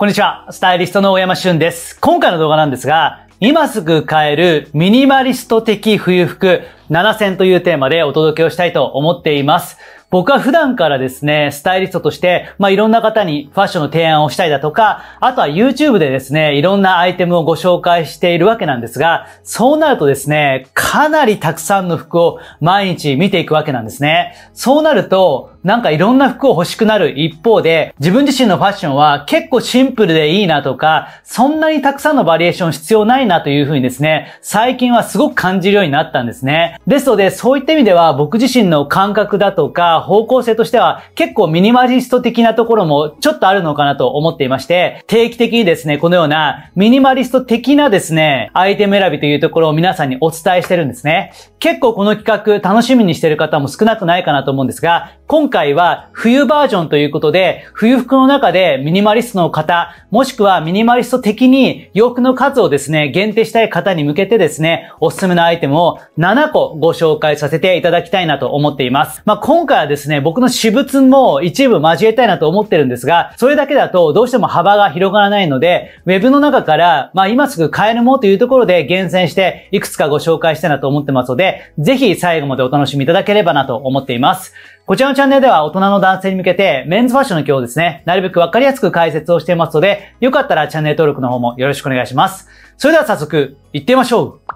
こんにちは。スタイリストの大山俊です。今回の動画なんですが、今すぐ買えるミニマリスト的冬服7選というテーマでお届けをしたいと思っています。僕は普段からですね、スタイリストとして、まあ、いろんな方にファッションの提案をしたいだとか、あとは YouTube でですね、いろんなアイテムをご紹介しているわけなんですが、そうなるとですね、かなりたくさんの服を毎日見ていくわけなんですね。そうなると、なんかいろんな服を欲しくなる一方で、自分自身のファッションは結構シンプルでいいなとか、そんなにたくさんのバリエーション必要ないなというふうにですね、最近はすごく感じるようになったんですね。ですので、そういった意味では僕自身の感覚だとか、方向性としては結構ミニマリスト的なところもちょっとあるのかなと思っていまして、定期的にですね、このようなミニマリスト的なですね、アイテム選びというところを皆さんにお伝えしてるんですね。結構この企画楽しみにしてる方も少なくないかなと思うんですが、今今回は冬バージョンということで、冬服の中でミニマリストの方、もしくはミニマリスト的に洋服の数をですね、限定したい方に向けてですね、おすすめのアイテムを7個ご紹介させていただきたいなと思っています。まあ、今回はですね、僕の私物も一部交えたいなと思ってるんですが、それだけだとどうしても幅が広がらないので、ウェブの中から、まあ、今すぐ買えるもというところで厳選して、いくつかご紹介したいなと思ってますので、ぜひ最後までお楽しみいただければなと思っています。こちらのチャンネルでは大人の男性に向けてメンズファッションの今日ですね、なるべくわかりやすく解説をしていますので、よかったらチャンネル登録の方もよろしくお願いします。それでは早速、行ってみましょう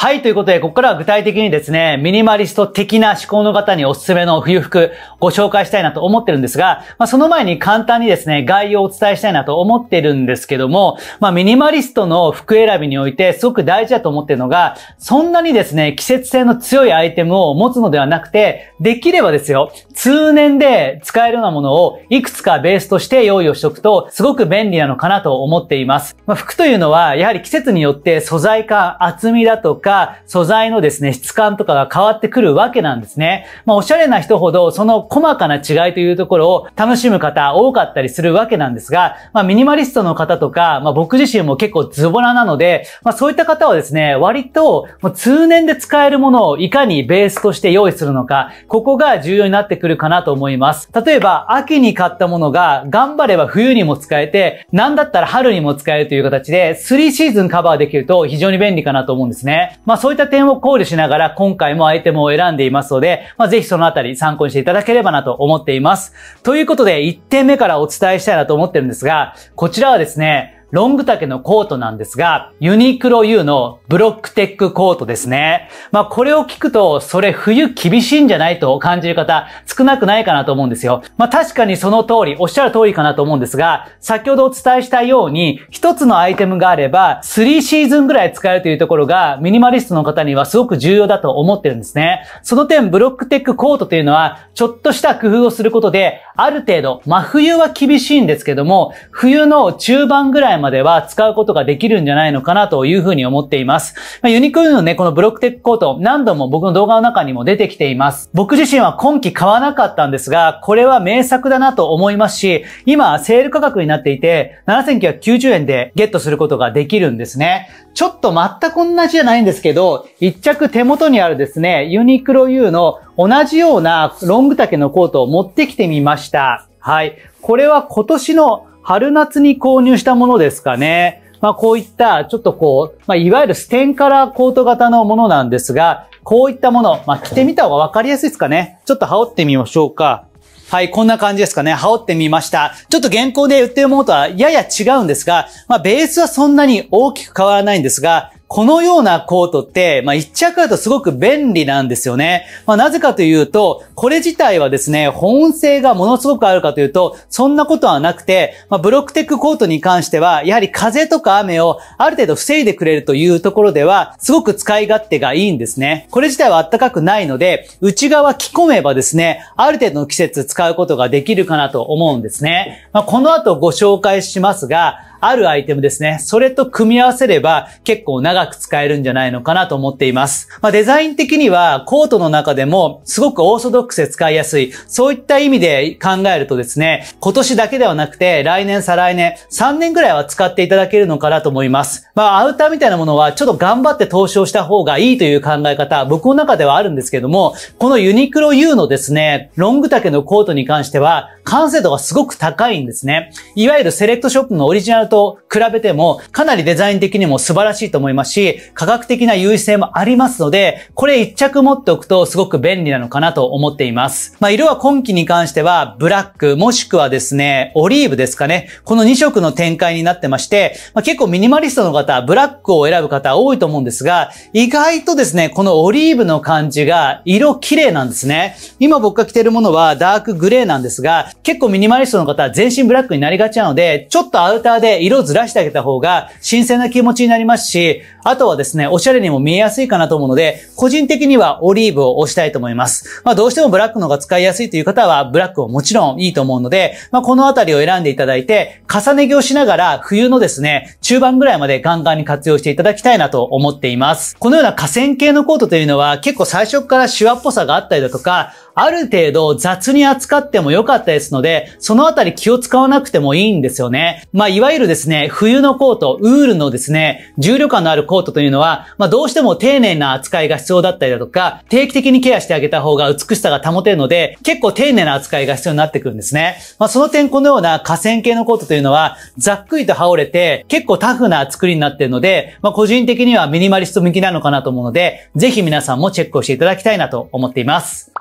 はい、ということで、ここからは具体的にですね、ミニマリスト的な思考の方におすすめの冬服、ご紹介したいなと思ってるんですが、まあ、その前に簡単にですね、概要をお伝えしたいなと思ってるんですけども、まあ、ミニマリストの服選びにおいて、すごく大事だと思ってるのが、そんなにですね、季節性の強いアイテムを持つのではなくて、できればですよ、通年で使えるようなものを、いくつかベースとして用意をしておくと、すごく便利なのかなと思っています。まあ、服というのは、やはり季節によって素材か厚みだとか、か素材のですね、質感とかが変わってくるわけなんですね。まあ、おしゃれな人ほどその細かな違いというところを楽しむ方多かったりするわけなんですが、まあ、ミニマリストの方とか、まあ、僕自身も結構ズボラなので、まあ、そういった方はですね、割ともう通年で使えるものをいかにベースとして用意するのか、ここが重要になってくるかなと思います。例えば、秋に買ったものが頑張れば冬にも使えて、なんだったら春にも使えるという形で、3シーズンカバーできると非常に便利かなと思うんですね。まあそういった点を考慮しながら今回もアイテムを選んでいますので、まあぜひそのあたり参考にしていただければなと思っています。ということで1点目からお伝えしたいなと思ってるんですが、こちらはですね、ロング丈のコートなんですが、ユニクロ U のブロックテックコートですね。まあこれを聞くと、それ冬厳しいんじゃないと感じる方少なくないかなと思うんですよ。まあ確かにその通り、おっしゃる通りかなと思うんですが、先ほどお伝えしたように、一つのアイテムがあれば、3シーズンぐらい使えるというところが、ミニマリストの方にはすごく重要だと思ってるんですね。その点、ブロックテックコートというのは、ちょっとした工夫をすることで、ある程度、真、冬は厳しいんですけども、冬の中盤ぐらいまでは使うことができるんじゃないのかなというふうに思っています。まあ、ユニクールのね、このブロックテックコート、何度も僕の動画の中にも出てきています。僕自身は今季買わなかったんですが、これは名作だなと思いますし、今、セール価格になっていて、7990円でゲットすることができるんですね。ちょっと全く同じじゃないんですけど、一着手元にあるですね、ユニクロ U の同じようなロング丈のコートを持ってきてみました。はい。これは今年の春夏に購入したものですかね。まあこういったちょっとこう、まあいわゆるステンカラーコート型のものなんですが、こういったもの、まあ着てみた方がわかりやすいですかね。ちょっと羽織ってみましょうか。はい、こんな感じですかね。羽織ってみました。ちょっと現行で売ってるものとはやや違うんですが、まあベースはそんなに大きく変わらないんですが、このようなコートって、まあ、一着だとすごく便利なんですよね。まあ、なぜかというと、これ自体はですね、保温性がものすごくあるかというと、そんなことはなくて、まあ、ブロックテックコートに関しては、やはり風とか雨をある程度防いでくれるというところでは、すごく使い勝手がいいんですね。これ自体は暖かくないので、内側着込めばですね、ある程度の季節使うことができるかなと思うんですね。まあ、この後ご紹介しますが、あるアイテムですね。それと組み合わせれば結構長く使えるんじゃないのかなと思っています。まあ、デザイン的にはコートの中でもすごくオーソドックスで使いやすい。そういった意味で考えるとですね、今年だけではなくて来年、再来年、3年ぐらいは使っていただけるのかなと思います。まあ、アウターみたいなものはちょっと頑張って投資をした方がいいという考え方、僕の中ではあるんですけども、このユニクロ U のですね、ロング丈のコートに関しては完成度がすごく高いんですね。いわゆるセレクトショップのオリジナルと比べても、かなりデザイン的にも素晴らしいと思いますし、科学的な優位性もありますので、これ一着持っておくとすごく便利なのかなと思っています。まあ、色は今季に関しては、ブラック、もしくはですね、オリーブですかね。この2色の展開になってまして、まあ、結構ミニマリストの方、ブラックを選ぶ方多いと思うんですが、意外とですね、このオリーブの感じが色綺麗なんですね。今僕が着てるものはダークグレーなんですが、結構ミニマリストの方、全身ブラックになりがちなので、ちょっとアウターで色色ずらしてあげた方が新鮮な気持ちになりますし、あとはですね、おしゃれにも見えやすいかなと思うので、個人的にはオリーブを押したいと思います。まあどうしてもブラックの方が使いやすいという方は、ブラックももちろんいいと思うので、まあこのあたりを選んでいただいて、重ね着をしながら、冬のですね、中盤ぐらいまでガンガンに活用していただきたいなと思っています。このような河川系のコートというのは、結構最初からシワっぽさがあったりだとか、ある程度雑に扱っても良かったですので、そのあたり気を使わなくてもいいんですよね。まあいわゆるですね、冬のコート、ウールのですね、重量感のあるコートコートというのは、まあ、どうしても丁寧な扱いが必要だったりだとか、定期的にケアしてあげた方が美しさが保てるので、結構丁寧な扱いが必要になってくるんですね。まあ、その点このような河川系のコートというのは、ざっくりと羽織れて、結構タフな作りになっているので、まあ、個人的にはミニマリスト向きなのかなと思うので、ぜひ皆さんもチェックをしていただきたいなと思っています。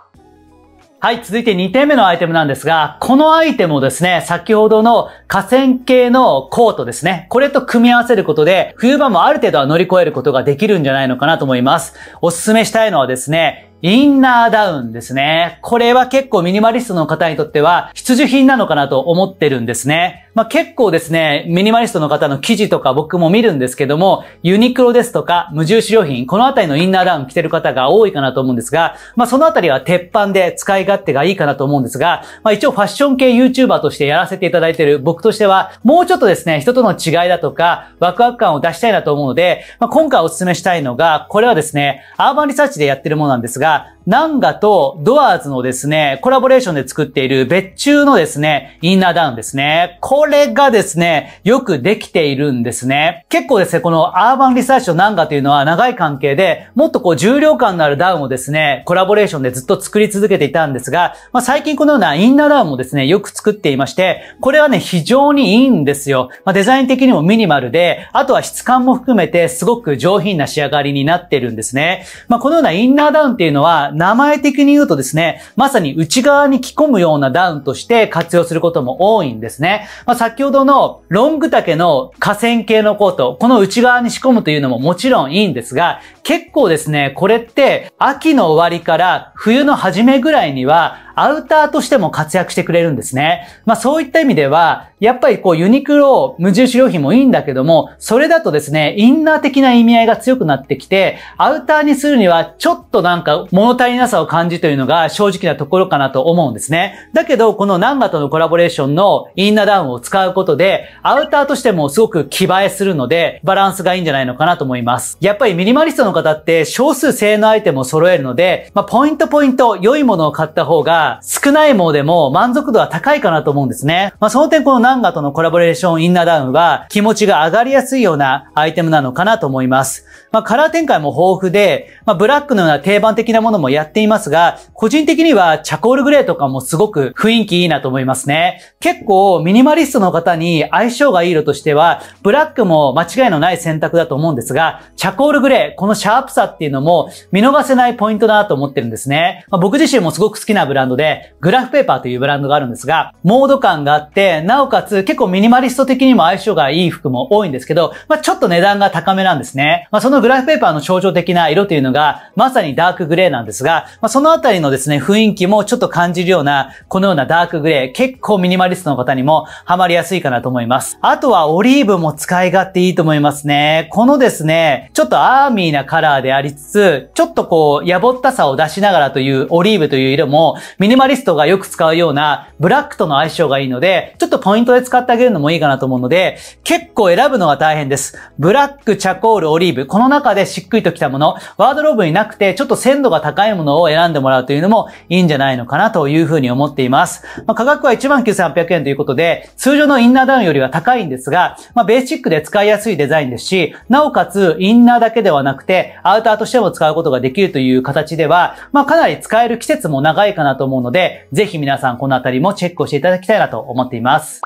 はい、続いて2点目のアイテムなんですが、このアイテムをですね、先ほどの河川系のコートですね、これと組み合わせることで、冬場もある程度は乗り越えることができるんじゃないのかなと思います。おすすめしたいのはですね、インナーダウンですね。これは結構ミニマリストの方にとっては必需品なのかなと思ってるんですね。まあ、結構ですね、ミニマリストの方の記事とか僕も見るんですけども、ユニクロですとか無印良品、このあたりのインナーダウン着てる方が多いかなと思うんですが、まあ、そのあたりは鉄板で使い勝手がいいかなと思うんですが、まあ、一応ファッション系 YouTuber としてやらせていただいてる僕としては、もうちょっとですね、人との違いだとか、ワクワク感を出したいなと思うので、まあ、今回お勧めしたいのが、これはですね、アーバンリサーチでやってるものなんですが、dá ナンガとドアーズのですね、コラボレーションで作っている別注のですね、インナーダウンですね。これがですね、よくできているんですね。結構ですね、このアーバンリサーチとナンガというのは長い関係で、もっとこう重量感のあるダウンをですね、コラボレーションでずっと作り続けていたんですが、まあ、最近このようなインナーダウンもですね、よく作っていまして、これはね、非常にいいんですよ。まあ、デザイン的にもミニマルで、あとは質感も含めてすごく上品な仕上がりになってるんですね。まあ、このようなインナーダウンっていうのは、名前的に言うとですね、まさに内側に着込むようなダウンとして活用することも多いんですね。まあ、先ほどのロング丈の河川系のコート、この内側に仕込むというのももちろんいいんですが、結構ですね、これって秋の終わりから冬の初めぐらいにはアウターとしても活躍してくれるんですね。まあそういった意味では、やっぱりこうユニクロ、無印良品もいいんだけども、それだとですね、インナー的な意味合いが強くなってきて、アウターにするにはちょっとなんか物足りなさを感じというのが正直なところかなと思うんですね。だけど、このナンガとのコラボレーションのインナーダウンを使うことで、アウターとしてもすごく気映えするので、バランスがいいんじゃないのかなと思います。やっぱりミニマリストの方って少数性のアイテムを揃えるので、まあポイントポイント良いものを買った方が少ないものでも満足度は高いかなと思うんですね。まあ、その点このナンガとのコラボレーションインナーダウンは気持ちが上がりやすいようなアイテムなのかなと思います。まあ、カラー展開も豊富で、まあ、ブラックのような定番的なものもやっていますが、個人的にはチャコールグレーとかもすごく雰囲気いいなと思いますね。結構ミニマリストの方に相性がいい色としては、ブラックも間違いのない選択だと思うんですが、チャコールグレー、このシャープさっていうのも見逃せないポイントだと思ってるんですね。まあ、僕自身もすごく好きなブランドで、グラフペーパーというブランドがあるんですが、モード感があって、なおかつ結構ミニマリスト的にも相性がいい服も多いんですけど、まあ、ちょっと値段が高めなんですね。まあ、そのグラフペーパーの象徴的な色というのが、まさにダークグレーなんですが、まあ、そのあたりのですね、雰囲気もちょっと感じるような、このようなダークグレー、結構ミニマリストの方にもハマりやすいかなと思います。あとはオリーブも使い勝手いいと思いますね。このですね、ちょっとアーミーなカラーでありつつ、ちょっとこう、やぼったさを出しながらというオリーブという色も、ミミニマリストがよく使うようなブラックとの相性がいいので、ちょっとポイントで使ってあげるのもいいかなと思うので、結構選ぶのが大変です。ブラック、チャコール、オリーブ、この中でしっくりときたもの、ワードローブになくてちょっと鮮度が高いものを選んでもらうというのもいいんじゃないのかなというふうに思っています。まあ、価格は19,800円ということで、通常のインナーダウンよりは高いんですが、まあ、ベーシックで使いやすいデザインですし、なおかつインナーだけではなくて、アウターとしても使うことができるという形では、まあ、かなり使える季節も長いかなと思うので、ぜひ皆さんこのあたりもチェックをしていただきたいなと思っています。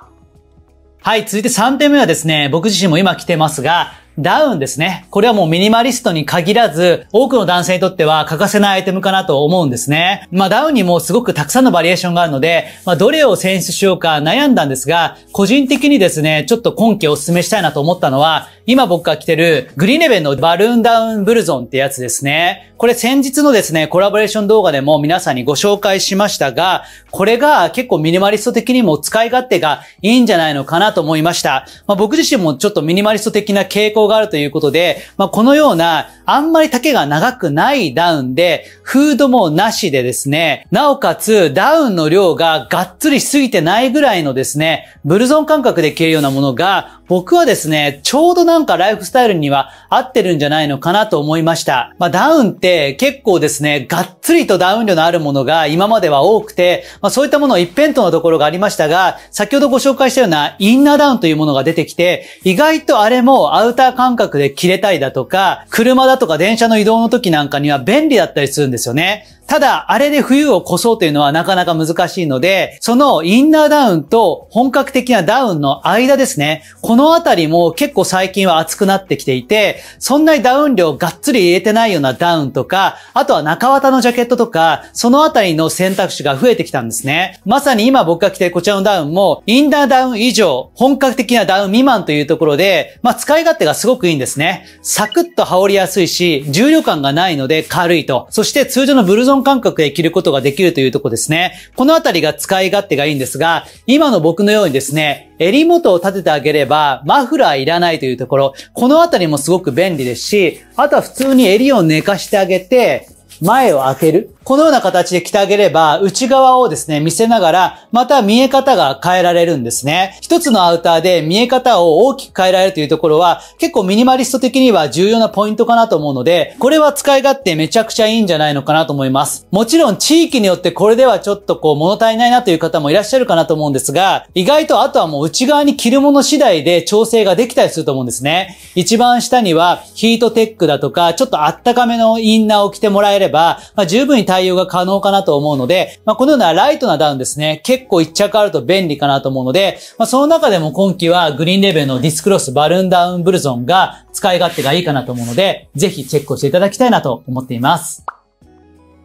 はい、続いて3点目はですね、僕自身も今来てますが、ダウンですね。これはもうミニマリストに限らず、多くの男性にとっては欠かせないアイテムかなと思うんですね。まあダウンにもすごくたくさんのバリエーションがあるので、まあどれを選出しようか悩んだんですが、個人的にですね、ちょっと今季お勧めしたいなと思ったのは、今僕が着てるグリーネベンのバルーンダウンブルゾンってやつですね。これ先日のですね、コラボレーション動画でも皆さんにご紹介しましたが、これが結構ミニマリスト的にも使い勝手がいいんじゃないのかなと思いました。まあ僕自身もちょっとミニマリスト的な傾向向があるということで、まあ、このような、あんまり丈が長くないダウンで、フードもなしでですね、なおかつ、ダウンの量ががっつりしすぎてないぐらいのですね、ブルゾン感覚で着るようなものが、僕はですね、ちょうどなんかライフスタイルには合ってるんじゃないのかなと思いました。まあダウンって結構ですね、がっつりとダウン量のあるものが今までは多くて、まあそういったものを一辺倒なところがありましたが、先ほどご紹介したようなインナーダウンというものが出てきて、意外とあれもアウター感覚で切れたりだとか、車だとか電車の移動の時なんかには便利だったりするんですよね。ただ、あれで冬を越そうというのはなかなか難しいので、そのインナーダウンと本格的なダウンの間ですね。このあたりも結構最近は暑くなってきていて、そんなにダウン量がっつり入れてないようなダウンとか、あとは中綿のジャケットとか、そのあたりの選択肢が増えてきたんですね。まさに今僕が着てるこちらのダウンも、インナーダウン以上、本格的なダウン未満というところで、まあ使い勝手がすごくいいんですね。サクッと羽織りやすいし、重量感がないので軽いと。そして通常のブルゾンゾ感覚で着ることができるというとこですね。このあたりが使い勝手がいいんですが、今の僕のようにですね、襟元を立ててあげれば、マフラーいらないというところ、このあたりもすごく便利ですし、あとは普通に襟を寝かしてあげて、前を開ける。このような形で着てあげれば、内側をですね、見せながら、また見え方が変えられるんですね。一つのアウターで見え方を大きく変えられるというところは、結構ミニマリスト的には重要なポイントかなと思うので、これは使い勝手めちゃくちゃいいんじゃないのかなと思います。もちろん地域によってこれではちょっとこう物足りないなという方もいらっしゃるかなと思うんですが、意外とあとはもう内側に着るもの次第で調整ができたりすると思うんですね。一番下にはヒートテックだとか、ちょっとあったかめのインナーを着てもらえれば、ば、まあ、十分に対応が可能かなと思うので、まあ、このようなライトなダウンですね、結構一着あると便利かなと思うので、まあ、その中でも今季はグリーンレベルのディスクロスバルーンダウンブルゾンが使い勝手がいいかなと思うので、ぜひチェックをしていただきたいなと思っています。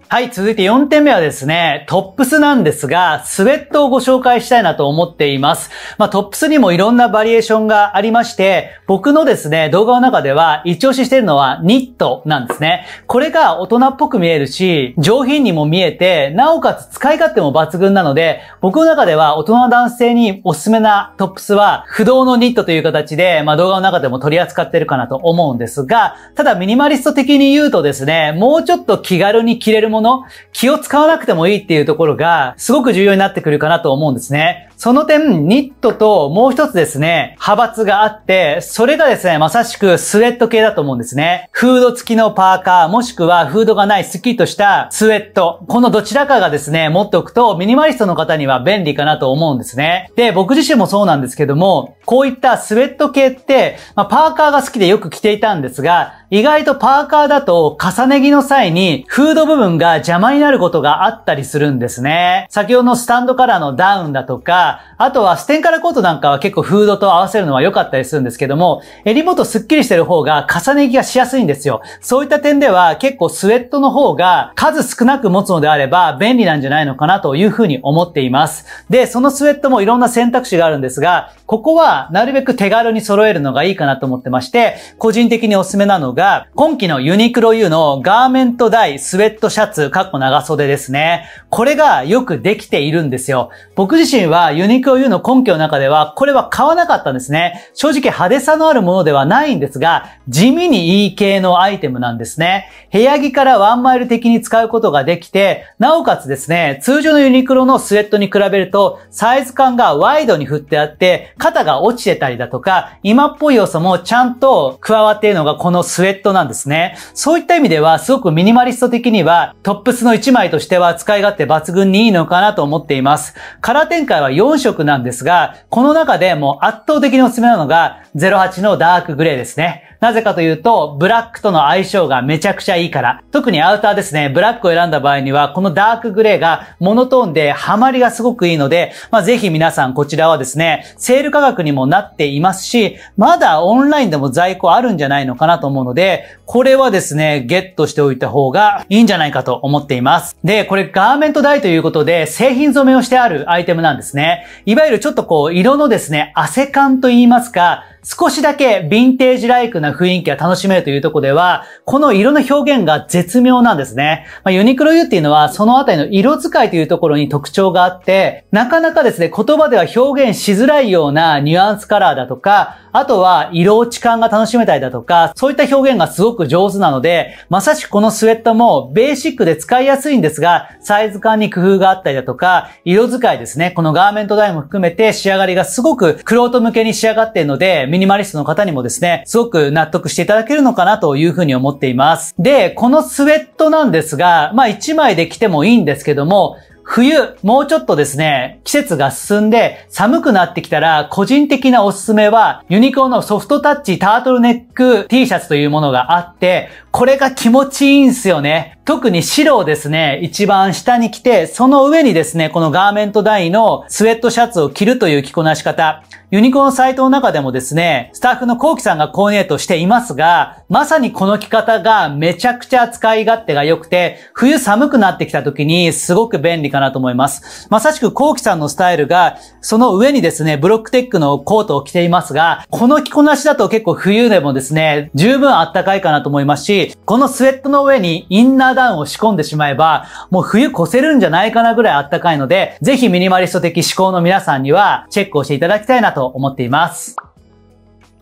はい、続いて4点目はですね、トップスなんですが、スウェットをご紹介したいなと思っています。まあ、トップスにもいろんなバリエーションがありまして、僕のですね、動画の中では、一押ししてるのはニットなんですね。これが大人っぽく見えるし、上品にも見えて、なおかつ使い勝手も抜群なので、僕の中では大人の男性におすすめなトップスは、不動のニットという形で、まあ、動画の中でも取り扱ってるかなと思うんですが、ただミニマリスト的に言うとですね、もうちょっと気軽に着れるものもの、気を使わなくてもいいっていうところが、すごく重要になってくるかなと思うんですね。その点、ニットともう一つですね、派閥があって、それがですね、まさしくスウェット系だと思うんですね。フード付きのパーカー、もしくはフードがないスッキリとしたスウェット。このどちらかがですね、持っておくと、ミニマリストの方には便利かなと思うんですね。で、僕自身もそうなんですけども、こういったスウェット系って、まあ、パーカーが好きでよく着ていたんですが、意外とパーカーだと重ね着の際にフード部分が邪魔になることがあったりするんですね。先ほどのスタンドカラーのダウンだとか、あとはステンカラコートなんかは結構フードと合わせるのは良かったりするんですけども、襟元スッキリしてる方が重ね着がしやすいんですよ。そういった点では結構スウェットの方が数少なく持つのであれば便利なんじゃないのかなというふうに思っています。で、そのスウェットもいろんな選択肢があるんですが、ここはなるべく手軽に揃えるのがいいかなと思ってまして、個人的におすすめなのが、今季のユニクロ U のガーメント台スウェットシャツ、かっこ長袖ですね。これがよくできているんですよ。僕自身はユニクロ U の根拠の中では、これは買わなかったんですね。正直派手さのあるものではないんですが、地味にいい系のアイテムなんですね。部屋着からワンマイル的に使うことができて、なおかつですね、通常のユニクロのスウェットに比べると、サイズ感がワイドに振ってあって、肩が落ちてたりだとか、今っぽい要素もちゃんと加わっているのがこのスウェットなんですね。そういった意味では、すごくミニマリスト的には、トップスの1枚としては使い勝手抜群にいいのかなと思っています。カラー展開は4色なんですが、この中でも圧倒的におすすめなのが08のダークグレーですね。なぜかというと、ブラックとの相性がめちゃくちゃいいから。特にアウターですね、ブラックを選んだ場合には、このダークグレーがモノトーンでハマりがすごくいいので、まあ、ぜひ皆さんこちらはですね、セール価格にもなっていますし、まだオンラインでも在庫あるんじゃないのかなと思うので、これはですね、ゲットしておいた方がいいんじゃないかと思っています。で、これガーメント代ということで、製品染めをしてあるアイテムなんですね。いわゆるちょっとこう、色のですね、汗感と言いますか、少しだけヴィンテージライクな雰囲気が楽しめるというとこでは、この色の表現が絶妙なんですね。まあ、ユニクロ U っていうのは、そのあたりの色使いというところに特徴があって、なかなかですね、言葉では表現しづらいようなニュアンスカラーだとか、あとは色落ち感が楽しめたりだとか、そういった表現がすごく上手なので、まさしくこのスウェットもベーシックで使いやすいんですが、サイズ感に工夫があったりだとか、色使いですね、このガーメント代も含めて仕上がりがすごくクロート向けに仕上がっているので、ミニマリストの方にもですね、すごく納得していただけるのかなというふうに思っています。で、このスウェットなんですが、まあ1枚で着てもいいんですけども、冬、もうちょっとですね、季節が進んで寒くなってきたら、個人的なおすすめは、ユニコーのソフトタッチタートルネック T シャツというものがあって、これが気持ちいいんすよね。特に白をですね、一番下に着て、その上にですね、このガーメント台のスウェットシャツを着るという着こなし方。ユニコーンサイトの中でもですね、スタッフのコウキさんがコーディネートしていますが、まさにこの着方がめちゃくちゃ使い勝手が良くて、冬寒くなってきた時にすごく便利かなと思います。まさしくコウキさんのスタイルが、その上にですね、ブロックテックのコートを着ていますが、この着こなしだと結構冬でもですね、十分あったかいかなと思いますし、このスウェットの上にインナーダウンを仕込んでしまえば、もう冬越せるんじゃないかなぐらいあったかいので、ぜひミニマリスト的思考の皆さんにはチェックをしていただきたいなと思っています。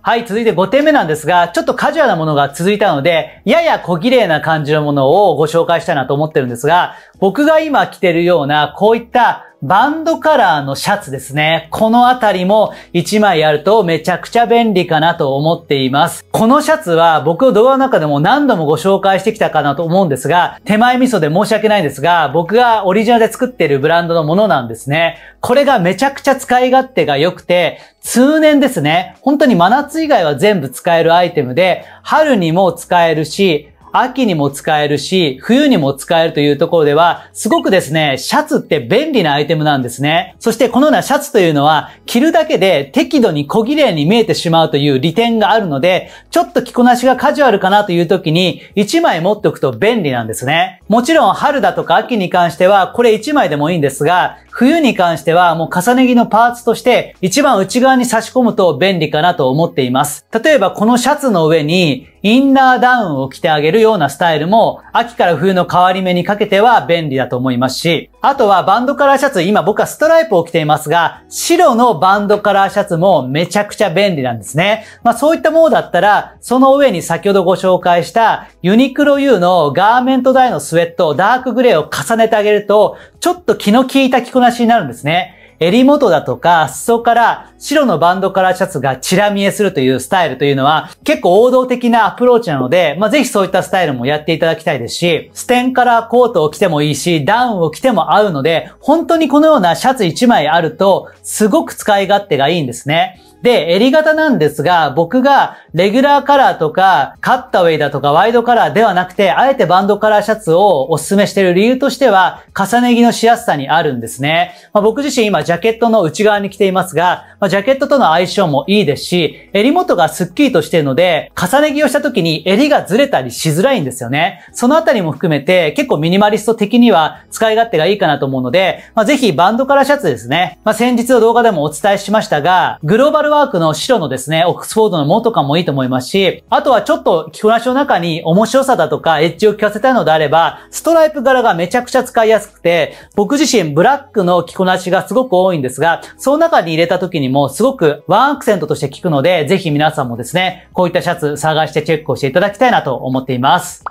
はい、続いて5点目なんですが、ちょっとカジュアルなものが続いたので、やや小綺麗な感じのものをご紹介したいなと思ってるんですが、僕が今着てるような、こういったバンドカラーのシャツですね。このあたりも1枚あるとめちゃくちゃ便利かなと思っています。このシャツは僕動画の中でも何度もご紹介してきたかなと思うんですが、手前味噌で申し訳ないんですが、僕がオリジナルで作っているブランドのものなんですね。これがめちゃくちゃ使い勝手が良くて、通年ですね。本当に真夏以外は全部使えるアイテムで、春にも使えるし、秋にも使えるし、冬にも使えるというところでは、すごくですね、シャツって便利なアイテムなんですね。そしてこのようなシャツというのは、着るだけで適度に小綺麗に見えてしまうという利点があるので、ちょっと着こなしがカジュアルかなという時に、1枚持っておくと便利なんですね。もちろん春だとか秋に関しては、これ1枚でもいいんですが、冬に関してはもう重ね着のパーツとして一番内側に差し込むと便利かなと思っています。例えばこのシャツの上にインナーダウンを着てあげるようなスタイルも秋から冬の変わり目にかけては便利だと思いますし、あとはバンドカラーシャツ、今僕はストライプを着ていますが、白のバンドカラーシャツもめちゃくちゃ便利なんですね。まあそういったものだったら、その上に先ほどご紹介したユニクロ U のガーメント台のスウェット、ダークグレーを重ねてあげると、ちょっと気の利いた着こなしになるんですね。襟元だとか、裾から、白のバンドカラーシャツがチラ見えするというスタイルというのは、結構王道的なアプローチなので、まぜひそういったスタイルもやっていただきたいですし、ステンカラーコートを着てもいいし、ダウンを着ても合うので、本当にこのようなシャツ1枚あると、すごく使い勝手がいいんですね。で、襟型なんですが、僕がレギュラーカラーとか、カッタウェイだとかワイドカラーではなくて、あえてバンドカラーシャツをお勧めしている理由としては、重ね着のしやすさにあるんですね。まあ、僕自身今ジャケットの内側に着ていますが、まあ、ジャケットとの相性もいいですし、襟元がスッキリとしているので、重ね着をした時に襟がずれたりしづらいんですよね。そのあたりも含めて、結構ミニマリスト的には使い勝手がいいかなと思うので、まあ、ぜひバンドカラーシャツですね。まあ、先日の動画でもお伝えしましたが、グローバルワークの白のですね、オックスフォードのとかもいいと思いますし、あとはちょっと着こなしの中に面白さだとかエッジを効かせたいのであれば、ストライプ柄がめちゃくちゃ使いやすくて、僕自身ブラックの着こなしがすごく多いんですが、その中に入れた時にもすごくワンアクセントとして効くので、ぜひ皆さんもですね、こういったシャツ探してチェックをしていただきたいなと思っています。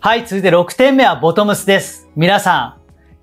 はい、続いて6点目はボトムスです。皆さ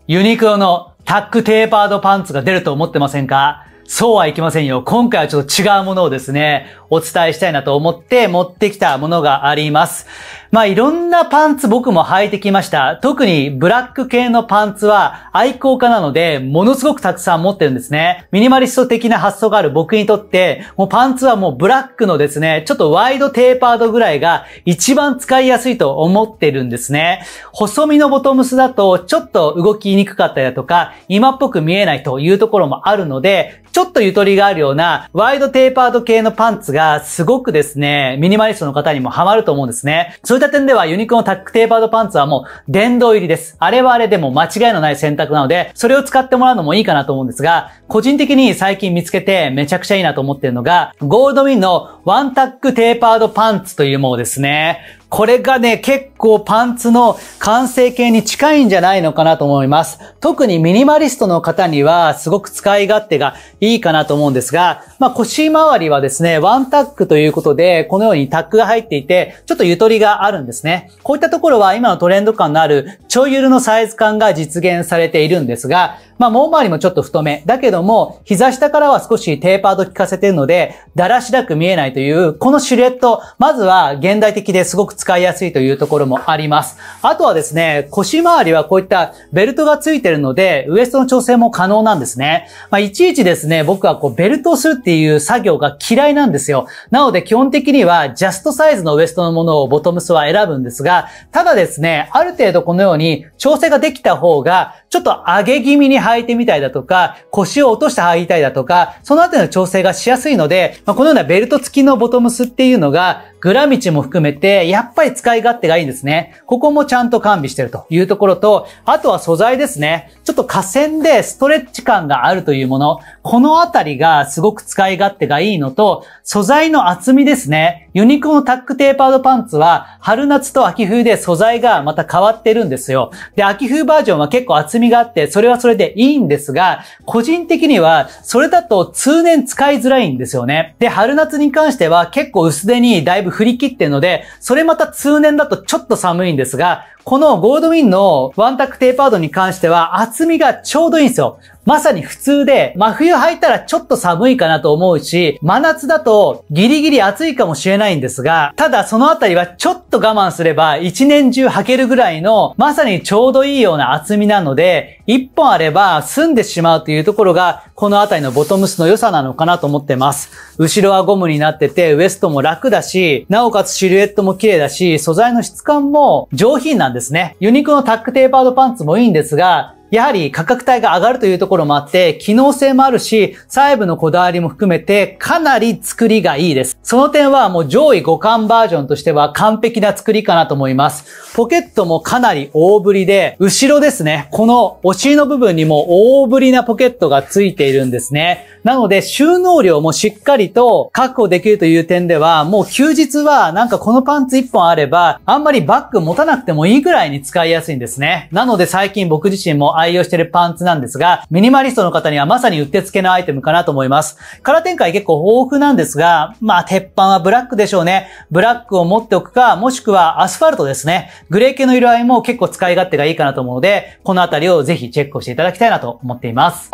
ん、ユニクロのタックテーパードパンツが出ると思ってませんかそうはいきませんよ。今回はちょっと違うものをですね、お伝えしたいなと思って持ってきたものがあります。まあいろんなパンツ僕も履いてきました。特にブラック系のパンツは愛好家なので、ものすごくたくさん持ってるんですね。ミニマリスト的な発想がある僕にとって、もうパンツはもうブラックのですね、ちょっとワイドテーパードぐらいが一番使いやすいと思ってるんですね。細身のボトムスだとちょっと動きにくかったりだとか、今っぽく見えないというところもあるので、ちょっとゆとりがあるようなワイドテーパード系のパンツがすごくですね、ミニマリストの方にもハマると思うんですね。そいう点ではユニコーンタックテーパードパンツはもう殿堂入りです。あれはあれでも間違いのない選択なので、それを使ってもらうのもいいかなと思うんですが、個人的に最近見つけてめちゃくちゃいいなと思ってるのが、ゴールドウィンのワンタックテーパードパンツというものですね。これがね、結構パンツの完成形に近いんじゃないのかなと思います。特にミニマリストの方にはすごく使い勝手がいいかなと思うんですが、まあ腰回りはですね、ワンタックということで、このようにタックが入っていて、ちょっとゆとりがあるんですね。こういったところは今のトレンド感のあるちょいゆるのサイズ感が実現されているんですが、まあもう周りもちょっと太め。だけども、膝下からは少しテーパード効かせてるので、だらしなく見えないという、このシルエット、まずは現代的ですごく使いやすいというところもあります。あとはですね、腰回りはこういったベルトがついてるので、ウエストの調整も可能なんですね。まあ、いちいちですね、僕はこうベルトをするっていう作業が嫌いなんですよ。なので基本的にはジャストサイズのウエストのものをボトムスは選ぶんですが、ただですね、ある程度このように調整ができた方が、ちょっと上げ気味に履いてみたいだとか、腰を落として履いたいだとか、そのあたりの調整がしやすいので、まあ、このようなベルト付きのボトムスっていうのが、グラ道も含めて、やっぱり使い勝手がいいんですね。ここもちゃんと完備してるというところと、あとは素材ですね。ちょっと河川でストレッチ感があるというもの。このあたりがすごく使い勝手がいいのと、素材の厚みですね。ユニクロのタックテーパードパンツは、春夏と秋冬で素材がまた変わってるんですよ。で、秋冬バージョンは結構厚みがあって、それはそれでいいんですが、個人的には、それだと通年使いづらいんですよね。で、春夏に関しては結構薄手にだいぶ振り切ってるので、それまた通年だとちょっと寒いんですが、このゴールドウィンのワンタックテーパードに関しては厚みがちょうどいいんですよ。まさに普通で、真冬履いたらちょっと寒いかなと思うし、真夏だとギリギリ暑いかもしれないんですが、ただそのあたりはちょっと我慢すれば一年中履けるぐらいの、まさにちょうどいいような厚みなので、一本あれば済んでしまうというところが、このあたりのボトムスの良さなのかなと思ってます。後ろはゴムになってて、ウエストも楽だし、なおかつシルエットも綺麗だし、素材の質感も上品なんですね。ユニクロのタックテーパードパンツもいいんですが、やはり価格帯が上がるというところもあって、機能性もあるし、細部のこだわりも含めてかなり作りがいいです。その点はもう上位互換バージョンとしては完璧な作りかなと思います。ポケットもかなり大ぶりで、後ろですね、このお尻の部分にも大ぶりなポケットがついているんですね。なので収納量もしっかりと確保できるという点では、もう休日はなんかこのパンツ1本あれば、あんまりバッグ持たなくてもいいぐらいに使いやすいんですね。なので最近僕自身も愛用しているパンツなんですが、ミニマリストの方にはまさにうってつけのアイテムかなと思います。カラー展開結構豊富なんですが、まあ、鉄板はブラックでしょうね。ブラックを持っておくか、もしくはアスファルトですね。グレー系の色合いも結構使い勝手がいいかなと思うので、このあたりをぜひチェックをしていただきたいなと思っています。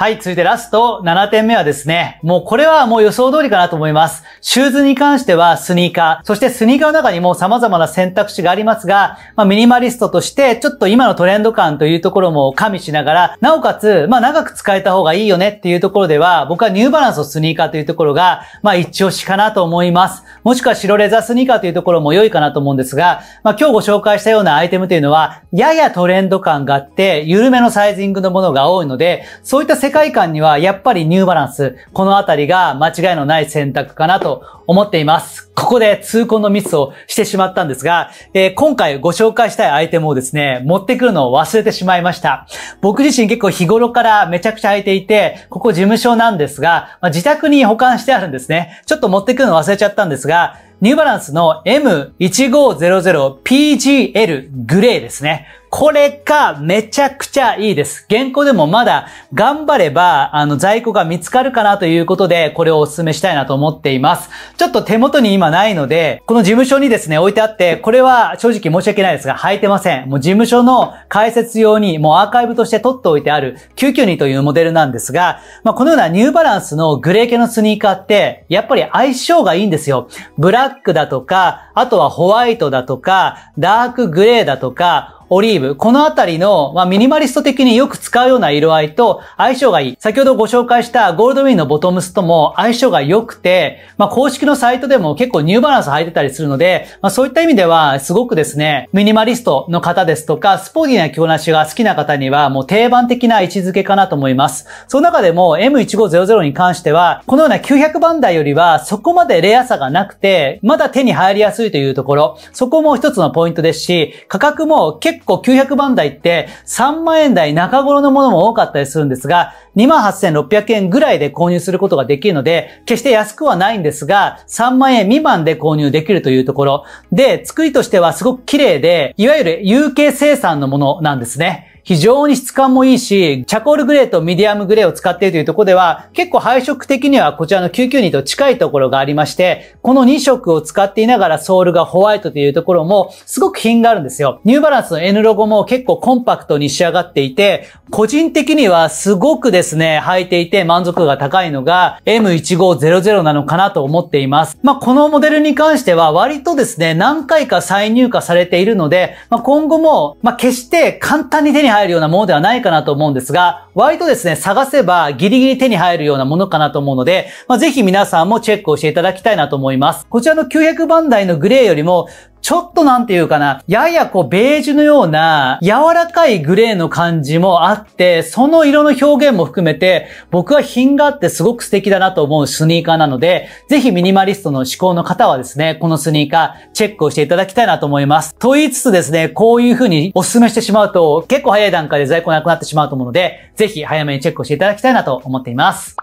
はい、続いてラスト7点目はですね、もうこれはもう予想通りかなと思います。シューズに関してはスニーカー、そしてスニーカーの中にも様々な選択肢がありますが、まあ、ミニマリストとしてちょっと今のトレンド感というところも加味しながら、なおかつ、まあ長く使えた方がいいよねっていうところでは、僕はニューバランスをスニーカーというところが、まあ一押しかなと思います。もしくは白レザースニーカーというところも良いかなと思うんですが、まあ今日ご紹介したようなアイテムというのは、ややトレンド感があって、緩めのサイズングのものが多いので、そういった世界観にはやっぱりニューバランス、このあたりが間違いのない選択かなと思っています。ここで痛恨のミスをしてしまったんですが、えー、今回ご紹介したいアイテムをですね、持ってくるのを忘れてしまいました。僕自身結構日頃からめちゃくちゃ履いていて、ここ事務所なんですが、まあ、自宅に保管してあるんですね。ちょっと持ってくるの忘れちゃったんですが、ニューバランスの M1500PGL グレーですね。これがめちゃくちゃいいです。現行でもまだ頑張れば、あの、在庫が見つかるかなということで、これをお勧めしたいなと思っています。ちょっと手元に今ないので、この事務所にですね、置いてあって、これは正直申し訳ないですが、履いてません。もう事務所の解説用に、もうアーカイブとして取っておいてある992というモデルなんですが、まあ、このようなニューバランスのグレー系のスニーカーって、やっぱり相性がいいんですよ。ブラックだとか、あとはホワイトだとか、ダークグレーだとか、オリーブ、このあたりの、まあ、ミニマリスト的によく使うような色合いと相性がいい。先ほどご紹介したゴールドウィンのボトムスとも相性が良くて、まあ、公式のサイトでも結構ニューバランス履いてたりするので、まあ、そういった意味では、すごくですね、ミニマリストの方ですとか、スポーティーな着こなしが好きな方には、もう定番的な位置づけかなと思います。その中でも M1500 に関しては、このような900番台よりは、そこまでレアさがなくて、まだ手に入りやすいというところ、そこも一つのポイントですし、価格も結構結構900番台って3万円台中頃のものも多かったりするんですが、28,600円ぐらいで購入することができるので、決して安くはないんですが、3万円未満で購入できるというところ。で、作りとしてはすごく綺麗で、いわゆる有形生産のものなんですね。非常に質感もいいし、チャコールグレーとミディアムグレーを使っているというところでは、結構配色的にはこちらの992と近いところがありまして、この2色を使っていながらソールがホワイトというところも、すごく品があるんですよ。ニューバランスの N ロゴも結構コンパクトに仕上がっていて、個人的にはすごくですね、履いていて満足が高いのが M1500 なのかなと思っています。まあ、このモデルに関しては割とですね、何回か再入荷されているので、まあ、今後も、まあ、決して簡単に手に入入るようなものではないかなと思うんですが、割とですね、探せばギリギリ手に入るようなものかなと思うので、まあ、ぜひ皆さんもチェックをしていただきたいなと思います。こちらの900番台のグレーよりも、ちょっとなんていうかな、ややこうベージュのような柔らかいグレーの感じもあって、その色の表現も含めて、僕は品があってすごく素敵だなと思うスニーカーなので、ぜひミニマリストの思考の方はですね、このスニーカーチェックをしていただきたいなと思います。と言いつつですね、こういう風にお勧めしてしまうと、結構早い段階で在庫なくなってしまうと思うので、ぜひ早めにチェックをしていただきたいなと思っています。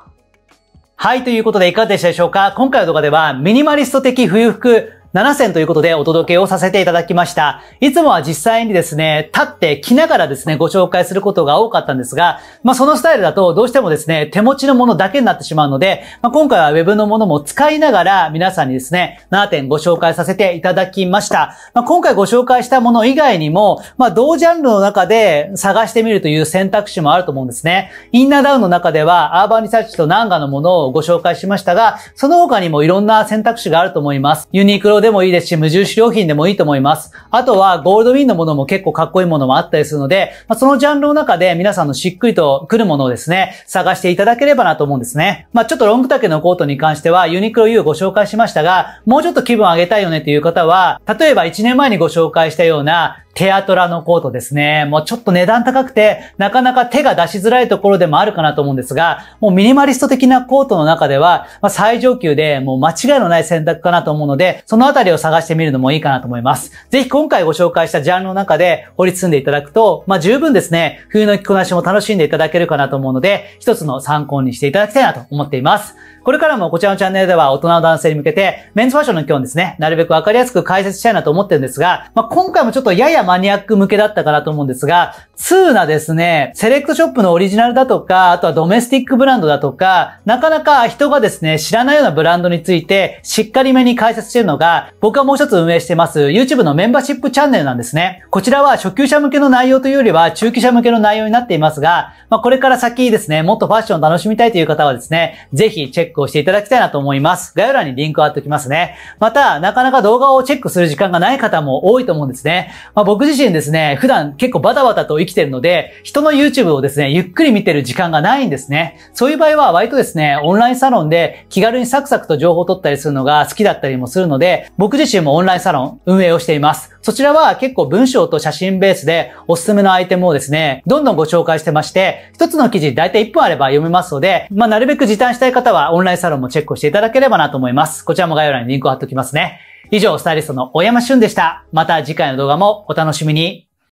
はい、ということでいかがでしたでしょうか今回の動画ではミニマリスト的冬服7選ということでお届けをさせていただきました。いつもは実際にですね、立ってきながらですね、ご紹介することが多かったんですが、まあそのスタイルだとどうしてもですね、手持ちのものだけになってしまうので、まあ、今回は Web のものも使いながら皆さんにですね、7点ご紹介させていただきました。まあ、今回ご紹介したもの以外にも、まあ同ジャンルの中で探してみるという選択肢もあると思うんですね。インナーダウンの中ではアーバンリサーチとナンガのものをご紹介しましたが、その他にもいろんな選択肢があると思います。ユニクロ用でもいいですし、無印良品でもいいと思います。あとは、ゴールドウィンのものも結構かっこいいものもあったりするので、まあ、そのジャンルの中で皆さんのしっくりとくるものをですね、探していただければなと思うんですね。まあ、ちょっとロング丈のコートに関しては、ユニクロ U をご紹介しましたが、もうちょっと気分上げたいよねという方は、例えば1年前にご紹介したような、テアトラのコートですね。もうちょっと値段高くて、なかなか手が出しづらいところでもあるかなと思うんですが、もうミニマリスト的なコートの中では、まあ、最上級でもう間違いのない選択かなと思うので、そのあたりを探してみるのもいいかなと思います。ぜひ今回ご紹介したジャンルの中で掘り進んでいただくと、まあ、十分ですね、冬の着こなしも楽しんでいただけるかなと思うので、一つの参考にしていただきたいなと思っています。これからもこちらのチャンネルでは大人の男性に向けて、メンズファッションの興味ですね、なるべくわかりやすく解説したいなと思ってるんですが、まあ、今回もちょっとややマニアック向けだったかなと思うんですが、ーなですね、セレクトショップのオリジナルだとか、あとはドメスティックブランドだとか、なかなか人がですね、知らないようなブランドについて、しっかりめに解説してるのが、僕はもう一つ運営してます、YouTube のメンバーシップチャンネルなんですね。こちらは初級者向けの内容というよりは、中級者向けの内容になっていますが、まあ、これから先ですね、もっとファッションを楽しみたいという方はですね、ぜひチェッククをしていただきたいなと思います。概要欄にリンクを貼っておきますね。また、なかなか動画をチェックする時間がない方も多いと思うんですね。まあ、僕自身ですね、普段結構バタバタと生きてるので、人の YouTube をですね、ゆっくり見てる時間がないんですね。そういう場合は割とですね、オンラインサロンで気軽にサクサクと情報を取ったりするのが好きだったりもするので、僕自身もオンラインサロン運営をしています。そちらは結構文章と写真ベースでおすすめのアイテムをですね、どんどんご紹介してまして、一つの記事大体1分あれば読めますので、まあ、なるべく時短したい方はオンラインラインサロンもチェックしていただければなと思います。こちらも概要欄にリンクを貼っておきますね。以上、スタイリストの大山俊でした。また次回の動画もお楽しみに。